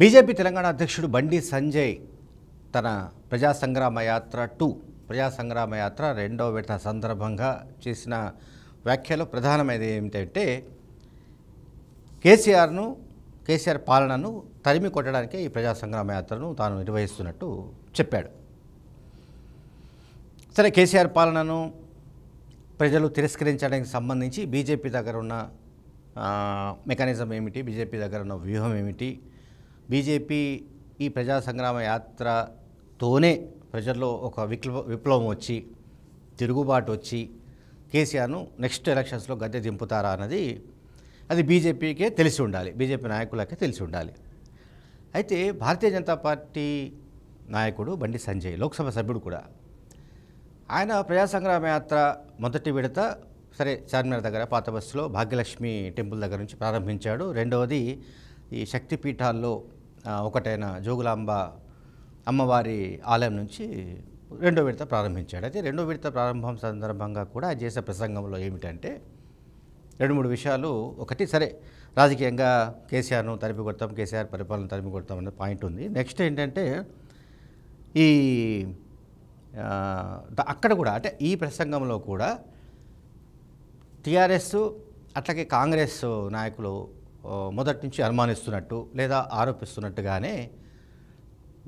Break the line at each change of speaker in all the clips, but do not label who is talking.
BJP Telangana అధ్యక్షుడు బండి సంజయ్ తన ప్రజా సంగ్రామ యాత్ర టూ ప్రజా సంగ్రామ యాత్ర రెండవ విడత సందర్భంగా చేసిన వ్యాఖ్యలో ప్రధానమైనది ఏమిటంటే కేసీఆర్ను కేసీఆర్ పాలనను తరిమి కొట్టడానికే ఈ ప్రజా సంగ్రామ యాత్రను తాను నిర్వహిస్తున్నట్టు చెప్పాడు సరే కేసీఆర్ పాలనను ప్రజలు తిరస్కరించడానికి సంబంధించి బీజేపీ దగ్గర ఉన్న మెకానిజం ఏమిటి బీజేపీ దగ్గర ఉన్న వ్యూహం ఏమిటి బీజేపీ ఈ ప్రజా సంగ్రామ యాత్రతోనే ప్రజల్లో ఒక విప్లవ విప్లవం వచ్చి తిరుగుబాటు వచ్చి కేసీఆర్ను నెక్స్ట్ ఎలక్షన్స్లో గద్దె దింపుతారా అన్నది అది బీజేపీకే తెలిసి ఉండాలి బీజేపీ నాయకులకే తెలిసి ఉండాలి అయితే భారతీయ జనతా పార్టీ నాయకుడు బండి సంజయ్ లోక్సభ సభ్యుడు కూడా ఆయన ప్రజా సంగ్రామ యాత్ర మొదటి విడత సరే చార్మినార్ దగ్గర పాత బస్సులో భాగ్యలక్ష్మి టెంపుల్ దగ్గర నుంచి ప్రారంభించాడు రెండవది ఈ శక్తిపీఠాల్లో ఒకటైన జోగులాంబ అమ్మవారి ఆలయం నుంచి రెండో విడత ప్రారంభించాడు అయితే రెండో విడత ప్రారంభం సందర్భంగా కూడా ఆయన చేసే ప్రసంగంలో ఏమిటంటే రెండు మూడు విషయాలు ఒకటి సరే రాజకీయంగా కేసీఆర్ను తరిపి కొడతాం కేసీఆర్ పరిపాలన తరిపి కొడతాం అనే పాయింట్ ఉంది నెక్స్ట్ ఏంటంటే ఈ అక్కడ కూడా అంటే ఈ ప్రసంగంలో కూడా టీఆర్ఎస్ అట్లాగే కాంగ్రెస్ నాయకులు మొదటి నుంచి అనుమానిస్తున్నట్టు లేదా ఆరోపిస్తున్నట్టుగానే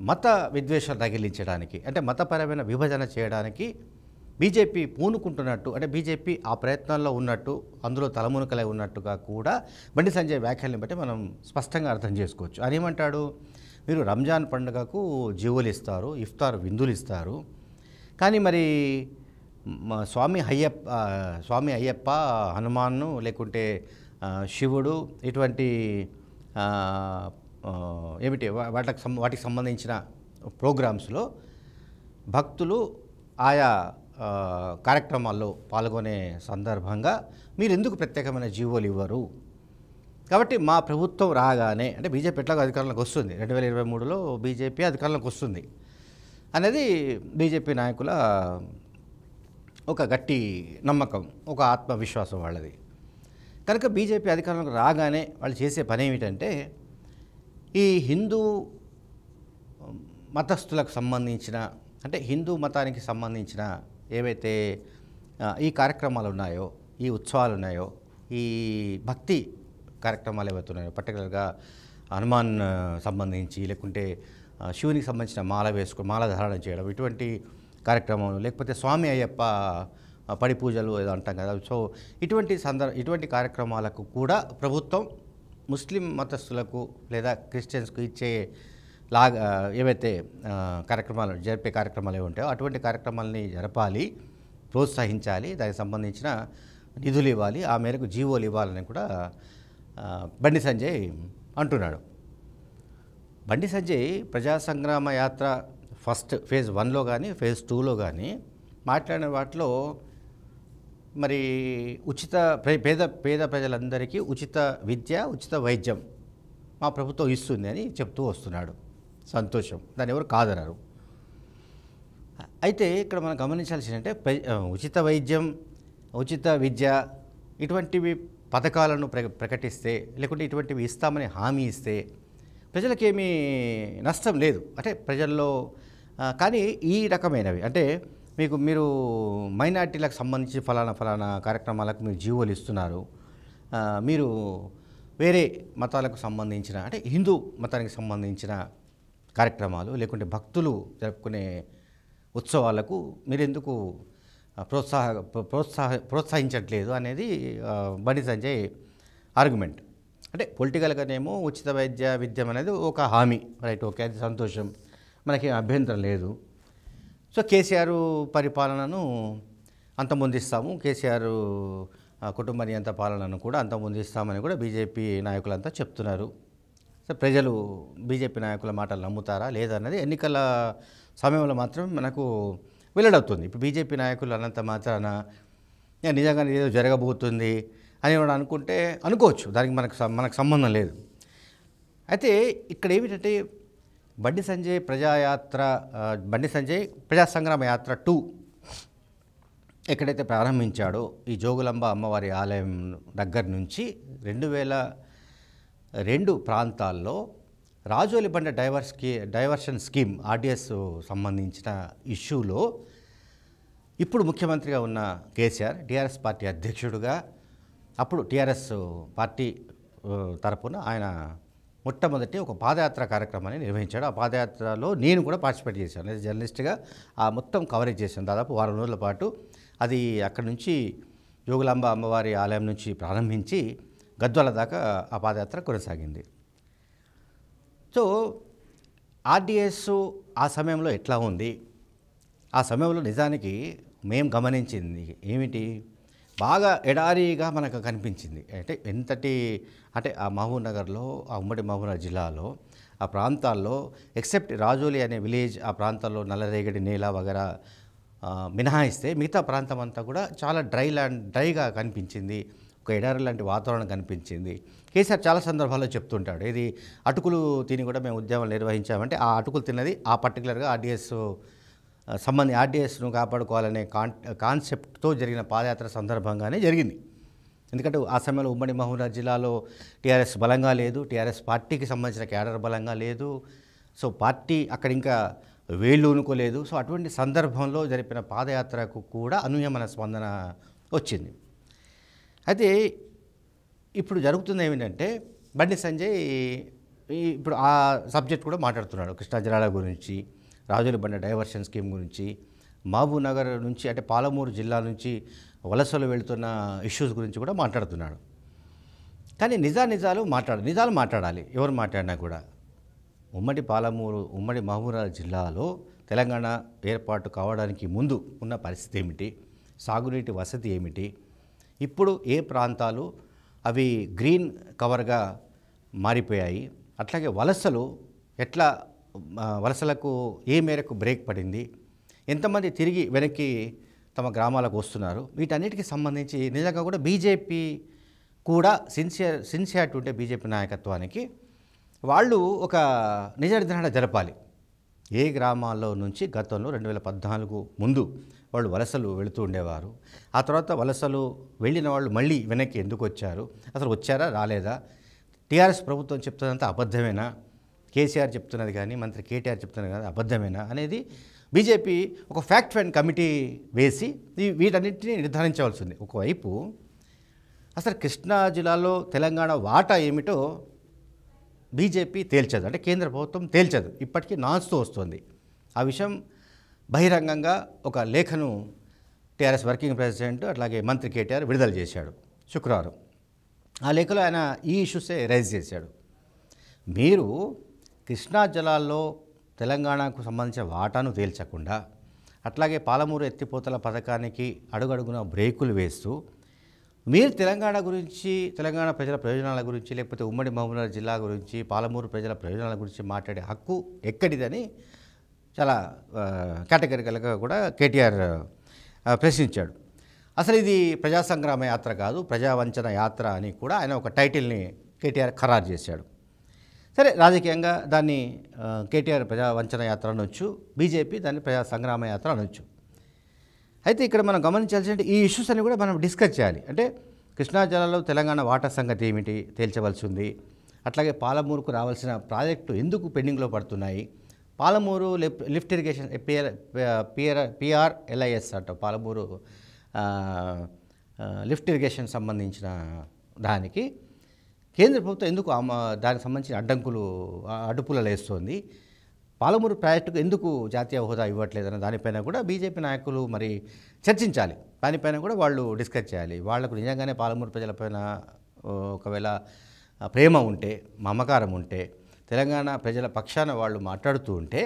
మత విద్వేషాలు తగిలించడానికి అంటే మతపరమైన విభజన చేయడానికి బీజేపీ పూనుకుంటున్నట్టు అంటే బీజేపీ ఆ ప్రయత్నాల్లో ఉన్నట్టు అందులో తలమునుకలై ఉన్నట్టుగా కూడా బండి సంజయ్ వ్యాఖ్యల్ని బట్టి మనం స్పష్టంగా అర్థం చేసుకోవచ్చు అని ఏమంటాడు మీరు రంజాన్ పండుగకు జీవులు ఇస్తారు ఇఫ్తార్ విందులు ఇస్తారు కానీ మరి స్వామి అయ్యప్ప స్వామి అయ్యప్ప హనుమాన్ను లేకుంటే శివుడు ఇటువంటి ఏమిటి వాటికి వాటికి సంబంధించిన ప్రోగ్రామ్స్లో భక్తులు ఆయా కార్యక్రమాల్లో పాల్గొనే సందర్భంగా మీరు ఎందుకు ప్రత్యేకమైన జీవోలు ఇవ్వరు కాబట్టి మా ప్రభుత్వం రాగానే అంటే బీజేపీ ఎట్లాగో అధికారంలోకి వస్తుంది రెండు వేల ఇరవై మూడులో బీజేపీ అధికారంలోకి వస్తుంది అనేది బీజేపీ నాయకుల ఒక గట్టి నమ్మకం ఒక ఆత్మవిశ్వాసం వాళ్ళది కనుక బీజేపీ అధికారంలోకి రాగానే వాళ్ళు చేసే పని ఏమిటంటే ఈ హిందూ మతస్థులకు సంబంధించిన అంటే హిందూ మతానికి సంబంధించిన ఏవైతే ఈ కార్యక్రమాలు ఉన్నాయో ఈ ఉత్సవాలు ఉన్నాయో ఈ భక్తి కార్యక్రమాలు ఏవైతే ఉన్నాయో పర్టికులర్గా హనుమాన్ సంబంధించి లేకుంటే శివునికి సంబంధించిన మాల వేసుకుని మాల ధారణ చేయడం ఇటువంటి కార్యక్రమం లేకపోతే స్వామి అయ్యప్ప పడి పూజలు ఏదో అంటాం కదా సో ఇటువంటి సందర్భ ఇటువంటి కార్యక్రమాలకు కూడా ప్రభుత్వం ముస్లిం మతస్థులకు లేదా క్రిస్టియన్స్కు ఇచ్చే లాగా ఏవైతే కార్యక్రమాలు జరిపే కార్యక్రమాలు ఏవి ఉంటాయో అటువంటి కార్యక్రమాలని జరపాలి ప్రోత్సహించాలి దానికి సంబంధించిన నిధులు ఇవ్వాలి ఆ మేరకు జీవోలు ఇవ్వాలని కూడా బండి సంజయ్ అంటున్నాడు బండి సంజయ్ ప్రజా సంగ్రామ యాత్ర ఫస్ట్ ఫేజ్ వన్లో కానీ ఫేజ్ టూలో కానీ మాట్లాడిన వాటిలో మరి ఉచిత పేద పేద ప్రజలందరికీ ఉచిత విద్య ఉచిత వైద్యం మా ప్రభుత్వం ఇస్తుంది అని చెప్తూ వస్తున్నాడు సంతోషం దాన్ని ఎవరు కాదనరు అయితే ఇక్కడ మనం గమనించాల్సింది అంటే ఉచిత వైద్యం ఉచిత విద్య ఇటువంటివి పథకాలను ప్ర ప్రకటిస్తే లేకుంటే ఇటువంటివి ఇస్తామని హామీ ఇస్తే ప్రజలకేమీ నష్టం లేదు అంటే ప్రజల్లో కానీ ఈ రకమైనవి అంటే మీకు మీరు మైనార్టీలకు సంబంధించి ఫలానా ఫలానా కార్యక్రమాలకు మీరు జీవోలు ఇస్తున్నారు మీరు వేరే మతాలకు సంబంధించిన అంటే హిందూ మతానికి సంబంధించిన కార్యక్రమాలు లేకుంటే భక్తులు జరుపుకునే ఉత్సవాలకు మీరు ఎందుకు ప్రోత్సాహ ప్రోత్సాహ ప్రోత్సహించట్లేదు అనేది బండి సంజయ్ ఆర్గ్యుమెంట్ అంటే పొలిటికల్గానేమో ఉచిత వైద్య విద్యం అనేది ఒక హామీ రైట్ ఓకే అది సంతోషం మనకి అభ్యంతరం లేదు సో కేసీఆర్ పరిపాలనను అంత ముందిస్తాము కేసీఆర్ కుటుంబ నియంత పాలనను కూడా అంత ముందిస్తామని కూడా బీజేపీ నాయకులంతా చెప్తున్నారు సో ప్రజలు బీజేపీ నాయకుల మాటలు నమ్ముతారా లేదన్నది ఎన్నికల సమయంలో మాత్రం మనకు వెల్లడవుతుంది ఇప్పుడు బీజేపీ నాయకులు అన్నంత మాత్రాన నిజంగా ఏదో జరగబోతుంది అని కూడా అనుకుంటే అనుకోవచ్చు దానికి మనకు మనకు సంబంధం లేదు అయితే ఇక్కడ ఏమిటంటే బండి సంజయ్ ప్రజాయాత్ర బండి సంజయ్ ప్రజా సంగ్రామ యాత్ర టూ ఎక్కడైతే ప్రారంభించాడో ఈ జోగులంబ అమ్మవారి ఆలయం దగ్గర నుంచి రెండు వేల రెండు ప్రాంతాల్లో రాజోలి బండ డైవర్స్కి డైవర్షన్ స్కీమ్ ఆర్డిఎస్ సంబంధించిన ఇష్యూలో ఇప్పుడు ముఖ్యమంత్రిగా ఉన్న కేసీఆర్ టీఆర్ఎస్ పార్టీ అధ్యక్షుడుగా అప్పుడు టీఆర్ఎస్ పార్టీ తరపున ఆయన మొట్టమొదటి ఒక పాదయాత్ర కార్యక్రమాన్ని నిర్వహించాడు ఆ పాదయాత్రలో నేను కూడా పార్టిసిపేట్ చేశాను నేను జర్నలిస్ట్గా ఆ మొత్తం కవరేజ్ చేశాను దాదాపు వారం రోజుల పాటు అది అక్కడి నుంచి యోగులాంబ అమ్మవారి ఆలయం నుంచి ప్రారంభించి గద్వాల దాకా ఆ పాదయాత్ర కొనసాగింది సో ఆర్డిఎస్ ఆ సమయంలో ఎట్లా ఉంది ఆ సమయంలో నిజానికి మేము గమనించింది ఏమిటి బాగా ఎడారిగా మనకు కనిపించింది అంటే ఎంతటి అంటే ఆ మహబూబ్ నగర్లో ఆ ఉమ్మడి మహబూబ్నగర్ జిల్లాలో ఆ ప్రాంతాల్లో ఎక్సెప్ట్ రాజోలి అనే విలేజ్ ఆ ప్రాంతాల్లో నల్లరేగడి నేల వగర మినహాయిస్తే మిగతా ప్రాంతం అంతా కూడా చాలా డ్రై ల్యాండ్ డ్రైగా కనిపించింది ఒక ఎడారి లాంటి వాతావరణం కనిపించింది కేసీఆర్ చాలా సందర్భాల్లో చెప్తుంటాడు ఇది అటుకులు తిని కూడా మేము ఉద్యమాలు నిర్వహించామంటే ఆ అటుకులు తిన్నది ఆ పర్టికులర్గా ఆర్డీఎస్ సంబంధి ఆర్టీఎస్ను కాపాడుకోవాలనే కాన్ కాన్సెప్ట్తో జరిగిన పాదయాత్ర సందర్భంగానే జరిగింది ఎందుకంటే ఆ సమయంలో ఉమ్మడి మహబూబ్నగర్ జిల్లాలో టీఆర్ఎస్ బలంగా లేదు టీఆర్ఎస్ పార్టీకి సంబంధించిన క్యాడర్ బలంగా లేదు సో పార్టీ అక్కడ ఇంకా వేళ్ళు ఊనుకోలేదు సో అటువంటి సందర్భంలో జరిపిన పాదయాత్రకు కూడా అనుయమన స్పందన వచ్చింది అయితే ఇప్పుడు జరుగుతుంది ఏమిటంటే బండి సంజయ్ ఇప్పుడు ఆ సబ్జెక్ట్ కూడా మాట్లాడుతున్నాడు కృష్ణా జిల్లాల గురించి రాజుల బండ డైవర్షన్ స్కీమ్ గురించి మహబూబ్నగర్ నుంచి అంటే పాలమూరు జిల్లా నుంచి వలసలు వెళుతున్న ఇష్యూస్ గురించి కూడా మాట్లాడుతున్నాడు కానీ నిజా నిజాలు మాట్లాడ నిజాలు మాట్లాడాలి ఎవరు మాట్లాడినా కూడా ఉమ్మడి పాలమూరు ఉమ్మడి మహబూబ్నగర్ జిల్లాలో తెలంగాణ ఏర్పాటు కావడానికి ముందు ఉన్న పరిస్థితి ఏమిటి సాగునీటి వసతి ఏమిటి ఇప్పుడు ఏ ప్రాంతాలు అవి గ్రీన్ కవర్గా మారిపోయాయి అట్లాగే వలసలు ఎట్లా వలసలకు ఏ మేరకు బ్రేక్ పడింది ఎంతమంది తిరిగి వెనక్కి తమ గ్రామాలకు వస్తున్నారు వీటన్నిటికీ సంబంధించి నిజంగా కూడా బీజేపీ కూడా సిన్సియర్ సిన్సియారిటీ ఉంటే బీజేపీ నాయకత్వానికి వాళ్ళు ఒక నిజ నిర్ధారణ జరపాలి ఏ గ్రామాల్లో నుంచి గతంలో రెండు వేల పద్నాలుగు ముందు వాళ్ళు వలసలు వెళుతూ ఉండేవారు ఆ తర్వాత వలసలు వెళ్ళిన వాళ్ళు మళ్ళీ వెనక్కి ఎందుకు వచ్చారు అసలు వచ్చారా రాలేదా టీఆర్ఎస్ ప్రభుత్వం చెప్తున్నంత అబద్ధమేనా కేసీఆర్ చెప్తున్నది కానీ మంత్రి కేటీఆర్ చెప్తున్నది కానీ అబద్ధమేనా అనేది బీజేపీ ఒక ఫ్యాక్ట్ ఫైండ్ కమిటీ వేసి వీటన్నింటినీ నిర్ధారించవలసి ఉంది ఒకవైపు అసలు కృష్ణా జిల్లాలో తెలంగాణ వాటా ఏమిటో బీజేపీ తేల్చదు అంటే కేంద్ర ప్రభుత్వం తేల్చదు ఇప్పటికీ నాన్స్తూ వస్తుంది ఆ విషయం బహిరంగంగా ఒక లేఖను టీఆర్ఎస్ వర్కింగ్ ప్రెసిడెంట్ అట్లాగే మంత్రి కేటీఆర్ విడుదల చేశాడు శుక్రవారం ఆ లేఖలో ఆయన ఈ ఇష్యూసే రైజ్ చేశాడు మీరు కృష్ణా జలాల్లో తెలంగాణకు సంబంధించిన వాటాను తేల్చకుండా అట్లాగే పాలమూరు ఎత్తిపోతల పథకానికి అడుగడుగున బ్రేకులు వేస్తూ మీరు తెలంగాణ గురించి తెలంగాణ ప్రజల ప్రయోజనాల గురించి లేకపోతే ఉమ్మడి మహబూబ్నగర్ జిల్లా గురించి పాలమూరు ప్రజల ప్రయోజనాల గురించి మాట్లాడే హక్కు ఎక్కడిదని చాలా కేటగిరికలుగా కూడా కేటీఆర్ ప్రశ్నించాడు అసలు ఇది ప్రజాసంగ్రామ యాత్ర కాదు ప్రజావంచన యాత్ర అని కూడా ఆయన ఒక టైటిల్ని కేటీఆర్ ఖరారు చేశాడు సరే రాజకీయంగా దాన్ని కేటీఆర్ ప్రజా వంచన యాత్ర అనొచ్చు బీజేపీ దాన్ని ప్రజా సంగ్రామ యాత్ర అనొచ్చు అయితే ఇక్కడ మనం గమనించాల్సిన ఈ ఇష్యూస్ అన్ని కూడా మనం డిస్కస్ చేయాలి అంటే కృష్ణా జిల్లాలో తెలంగాణ వాటర్ సంగతి ఏమిటి తేల్చవలసి ఉంది అట్లాగే పాలమూరుకు రావాల్సిన ప్రాజెక్టు ఎందుకు పెండింగ్లో పడుతున్నాయి Palamuru lift irrigation PR PR PR LIS అంట పాలమూరు లిఫ్ట్ ఇరిగేషన్ సంబంధించిన దానికి కేంద్ర ప్రభుత్వం ఎందుకు దానికి సంబంధించిన అడ్డంకులు అడుపులలో వేస్తోంది పాలమూరు ప్రాజెక్టుకు ఎందుకు జాతీయ హోదా ఇవ్వట్లేదన్న దానిపైన కూడా బీజేపీ నాయకులు మరి చర్చించాలి దానిపైన కూడా వాళ్ళు డిస్కస్ చేయాలి వాళ్లకు నిజంగానే పాలమూరు ప్రజలపైన ఒకవేళ ప్రేమ ఉంటే మమకారం ఉంటే తెలంగాణ ప్రజల పక్షాన వాళ్ళు మాట్లాడుతూ ఉంటే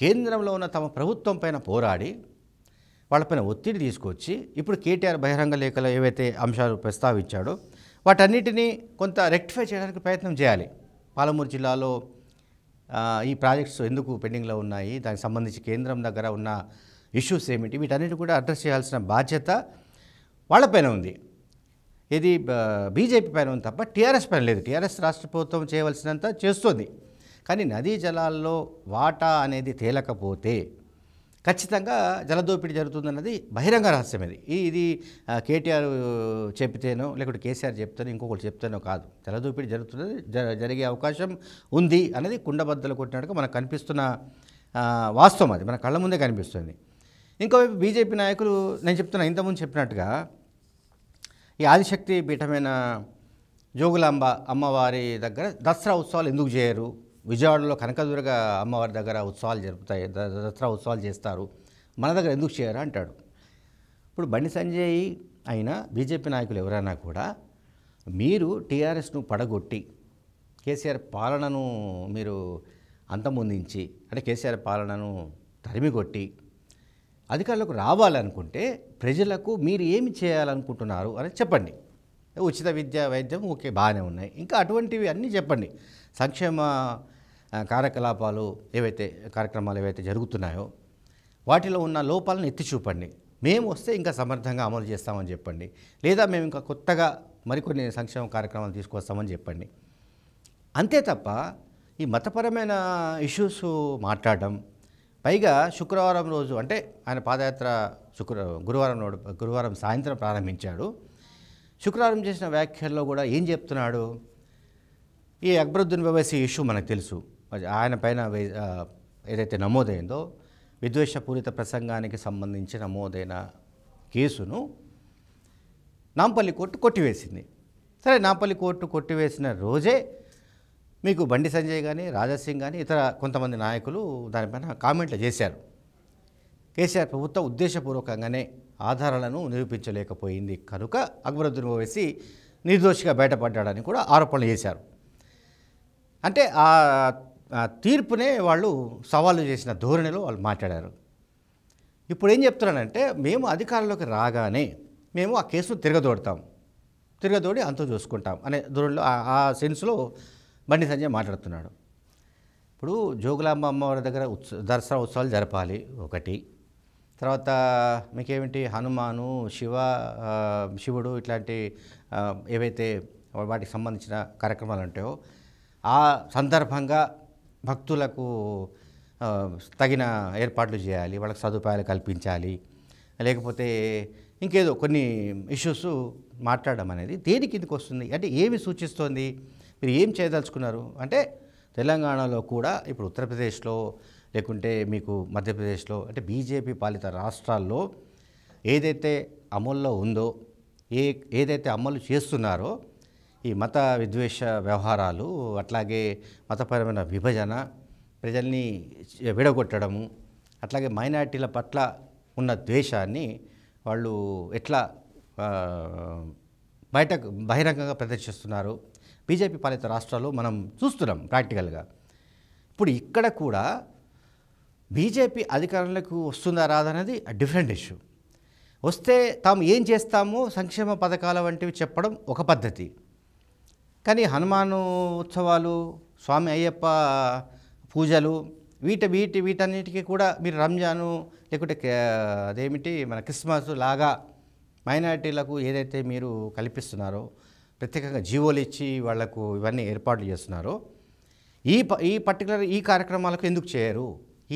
కేంద్రంలో ఉన్న తమ ప్రభుత్వం పైన పోరాడి వాళ్ళపైన ఒత్తిడి తీసుకొచ్చి ఇప్పుడు కేటీఆర్ బహిరంగ లేఖలో ఏవైతే అంశాలు ప్రస్తావించాడో వాటన్నిటినీ కొంత రెక్టిఫై చేయడానికి ప్రయత్నం చేయాలి పాలమూరు జిల్లాలో ఈ ప్రాజెక్ట్స్ ఎందుకు పెండింగ్లో ఉన్నాయి దానికి సంబంధించి కేంద్రం దగ్గర ఉన్న ఇష్యూస్ ఏమిటి వీటన్నిటి కూడా అడ్రస్ చేయాల్సిన బాధ్యత వాళ్ళపైన ఉంది ఇది బీజేపీ పైన ఉంది తప్ప టీఆర్ఎస్ పైన లేదు టీఆర్ఎస్ రాష్ట్ర ప్రభుత్వం చేయవలసినంత చేస్తుంది కానీ నదీ జలాల్లో వాటా అనేది తేలకపోతే ఖచ్చితంగా జలదోపిడీ జరుగుతుందన్నది బహిరంగ రహస్యం ఇది ఇది కేటీఆర్ చెప్తేనో లేకుంటే కేసీఆర్ చెప్తేనో ఇంకొకటి చెప్తేనో కాదు జలదోపిడీ జరుగుతున్నది జరిగే అవకాశం ఉంది అనేది కుండబద్దలు కొట్టినట్టుగా మనకు కనిపిస్తున్న వాస్తవం అది మన కళ్ళ ముందే కనిపిస్తుంది ఇంకోవైపు బీజేపీ నాయకులు నేను చెప్తున్నా ఇంతకుముందు చెప్పినట్టుగా ఈ ఆదిశక్తి పీఠమైన జోగులాంబ అమ్మవారి దగ్గర దసరా ఉత్సవాలు ఎందుకు చేయరు విజయవాడలో కనకదుర్గ అమ్మవారి దగ్గర ఉత్సవాలు జరుపుతాయి దసరా ఉత్సవాలు చేస్తారు మన దగ్గర ఎందుకు చేయరా అంటాడు ఇప్పుడు బండి సంజయ్ అయినా బీజేపీ నాయకులు ఎవరైనా కూడా మీరు టీఆర్ఎస్ను పడగొట్టి కేసీఆర్ పాలనను మీరు అంతమొందించి అంటే కేసీఆర్ పాలనను తరిమిగొట్టి అధికారులకు రావాలనుకుంటే ప్రజలకు మీరు ఏమి చేయాలనుకుంటున్నారు అని చెప్పండి ఉచిత విద్య వైద్యం ఓకే బాగానే ఉన్నాయి ఇంకా అటువంటివి అన్నీ చెప్పండి సంక్షేమ కార్యకలాపాలు ఏవైతే కార్యక్రమాలు ఏవైతే జరుగుతున్నాయో వాటిలో ఉన్న లోపాలను ఎత్తి చూపండి మేము వస్తే ఇంకా సమర్థంగా అమలు చేస్తామని చెప్పండి లేదా మేము ఇంకా కొత్తగా మరికొన్ని సంక్షేమ కార్యక్రమాలు తీసుకొస్తామని చెప్పండి అంతే తప్ప ఈ మతపరమైన ఇష్యూస్ మాట్లాడడం పైగా శుక్రవారం రోజు అంటే ఆయన పాదయాత్ర శుక్ర గురువారం నాడు గురువారం సాయంత్రం ప్రారంభించాడు శుక్రవారం చేసిన వ్యాఖ్యల్లో కూడా ఏం చెప్తున్నాడు ఈ అక్బరుద్దీన్ వ్యవసాయ ఇష్యూ మనకు తెలుసు ఆయన పైన ఏదైతే నమోదైందో విద్వేషపూరిత ప్రసంగానికి సంబంధించి నమోదైన కేసును నాంపల్లి కోర్టు కొట్టివేసింది సరే నాంపల్లి కోర్టు కొట్టివేసిన రోజే మీకు బండి సంజయ్ కానీ రాజాసింగ్ కానీ ఇతర కొంతమంది నాయకులు దానిపైన కామెంట్లు చేశారు కేసీఆర్ ప్రభుత్వం ఉద్దేశపూర్వకంగానే ఆధారాలను నిరూపించలేకపోయింది కనుక అక్బరుద్దీన్ వేసి నిర్దోషిగా బయటపడ్డాడని కూడా ఆరోపణలు చేశారు అంటే ఆ తీర్పునే వాళ్ళు సవాళ్ళు చేసిన ధోరణిలో వాళ్ళు మాట్లాడారు ఇప్పుడు ఏం చెప్తున్నానంటే మేము అధికారంలోకి రాగానే మేము ఆ కేసును తిరగదోడతాం తిరగదోడి అంతం చూసుకుంటాం అనే ధోరణిలో ఆ సెన్స్లో బండి సంజయ్ మాట్లాడుతున్నాడు ఇప్పుడు జోగులాంబ అమ్మవారి దగ్గర ఉత్స దసరా ఉత్సవాలు జరపాలి ఒకటి తర్వాత మీకేమిటి హనుమాను శివ శివుడు ఇట్లాంటి ఏవైతే వాటికి సంబంధించిన కార్యక్రమాలు ఉంటాయో ఆ సందర్భంగా భక్తులకు తగిన ఏర్పాట్లు చేయాలి వాళ్ళకి సదుపాయాలు కల్పించాలి లేకపోతే ఇంకేదో కొన్ని ఇష్యూస్ మాట్లాడడం అనేది దేని కిందకు వస్తుంది అంటే ఏమి సూచిస్తోంది మీరు ఏం చేయదలుచుకున్నారు అంటే తెలంగాణలో కూడా ఇప్పుడు ఉత్తరప్రదేశ్లో లేకుంటే మీకు మధ్యప్రదేశ్లో అంటే బీజేపీ పాలిత రాష్ట్రాల్లో ఏదైతే అమల్లో ఉందో ఏ ఏదైతే అమలు చేస్తున్నారో ఈ మత విద్వేష వ్యవహారాలు అట్లాగే మతపరమైన విభజన ప్రజల్ని విడగొట్టడము అట్లాగే మైనారిటీల పట్ల ఉన్న ద్వేషాన్ని వాళ్ళు ఎట్లా బయట బహిరంగంగా ప్రదర్శిస్తున్నారు బీజేపీ పాలిత రాష్ట్రాలు మనం చూస్తున్నాం ప్రాక్టికల్గా ఇప్పుడు ఇక్కడ కూడా బీజేపీ అధికారంలోకి వస్తుందా రాదా అనేది డిఫరెంట్ ఇష్యూ వస్తే తాము ఏం చేస్తామో సంక్షేమ పథకాల వంటివి చెప్పడం ఒక పద్ధతి కానీ హనుమాను ఉత్సవాలు స్వామి అయ్యప్ప పూజలు వీటి వీటి వీటన్నిటికీ కూడా మీరు రంజాను లేకుంటే అదేమిటి మన క్రిస్మస్ లాగా మైనారిటీలకు ఏదైతే మీరు కల్పిస్తున్నారో ప్రత్యేకంగా జీవోలు ఇచ్చి వాళ్లకు ఇవన్నీ ఏర్పాట్లు చేస్తున్నారో ఈ ఈ పర్టికులర్ ఈ కార్యక్రమాలకు ఎందుకు చేయరు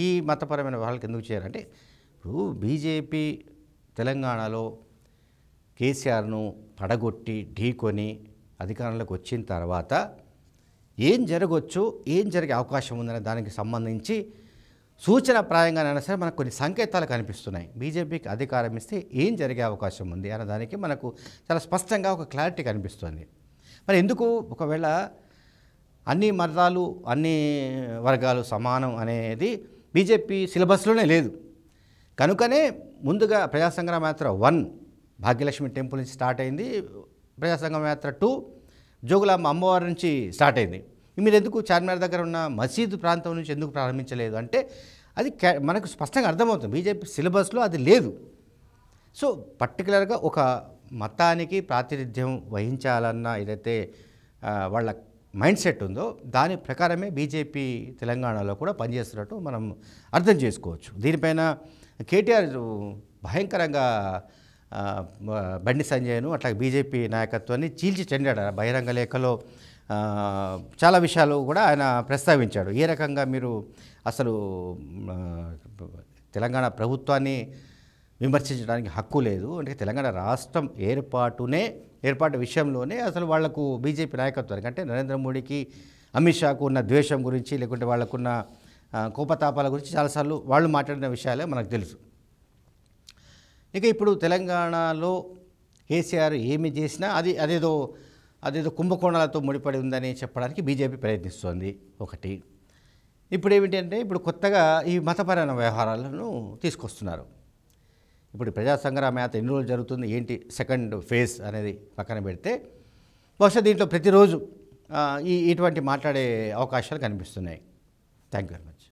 ఈ మతపరమైన వాళ్ళకి ఎందుకు చేయరు అంటే ఇప్పుడు బీజేపీ తెలంగాణలో కేసీఆర్ను పడగొట్టి ఢీకొని అధికారంలోకి వచ్చిన తర్వాత ఏం జరగవచ్చు ఏం జరిగే అవకాశం ఉందనే దానికి సంబంధించి సూచన ప్రాయంగానైనా సరే మనకు కొన్ని సంకేతాలు కనిపిస్తున్నాయి బీజేపీకి అధికారం ఇస్తే ఏం జరిగే అవకాశం ఉంది అన్న దానికి మనకు చాలా స్పష్టంగా ఒక క్లారిటీ కనిపిస్తుంది మరి ఎందుకు ఒకవేళ అన్ని మతాలు అన్ని వర్గాలు సమానం అనేది బీజేపీ సిలబస్లోనే లేదు కనుకనే ముందుగా ప్రజా యాత్ర వన్ భాగ్యలక్ష్మి టెంపుల్ నుంచి స్టార్ట్ అయింది ప్రజా సంఘం యాత్ర టూ జోగులాంబ అమ్మవారి నుంచి స్టార్ట్ అయింది మీరు ఎందుకు చార్మినార్ దగ్గర ఉన్న మసీదు ప్రాంతం నుంచి ఎందుకు ప్రారంభించలేదు అంటే అది మనకు స్పష్టంగా అర్థమవుతుంది బీజేపీ సిలబస్లో అది లేదు సో పర్టికులర్గా ఒక మతానికి ప్రాతినిధ్యం వహించాలన్న ఏదైతే వాళ్ళ మైండ్ సెట్ ఉందో దాని ప్రకారమే బీజేపీ తెలంగాణలో కూడా పనిచేస్తున్నట్టు మనం అర్థం చేసుకోవచ్చు దీనిపైన కేటీఆర్ భయంకరంగా బండి సంజయ్ను అట్లా బీజేపీ నాయకత్వాన్ని చీల్చి చెండాడు బహిరంగ లేఖలో చాలా విషయాలు కూడా ఆయన ప్రస్తావించాడు ఏ రకంగా మీరు అసలు తెలంగాణ ప్రభుత్వాన్ని విమర్శించడానికి హక్కు లేదు అంటే తెలంగాణ రాష్ట్రం ఏర్పాటునే ఏర్పాటు విషయంలోనే అసలు వాళ్లకు బీజేపీ నాయకత్వానికి అంటే నరేంద్ర మోడీకి అమిత్ షాకు ఉన్న ద్వేషం గురించి లేకుంటే వాళ్ళకున్న కోపతాపాల గురించి చాలాసార్లు వాళ్ళు మాట్లాడిన విషయాలే మనకు తెలుసు ఇక ఇప్పుడు తెలంగాణలో కేసీఆర్ ఏమి చేసినా అది అదేదో అదేదో కుంభకోణాలతో ముడిపడి ఉందని చెప్పడానికి బీజేపీ ప్రయత్నిస్తోంది ఒకటి ఇప్పుడు ఏమిటంటే ఇప్పుడు కొత్తగా ఈ మతపరమైన వ్యవహారాలను తీసుకొస్తున్నారు ఇప్పుడు ప్రజా సంగ్రామ యాత్ర ఎన్ని రోజులు జరుగుతుంది ఏంటి సెకండ్ ఫేజ్ అనేది పక్కన పెడితే బహుశా దీంట్లో ప్రతిరోజు ఈ ఇటువంటి మాట్లాడే అవకాశాలు కనిపిస్తున్నాయి థ్యాంక్ యూ వెరీ మచ్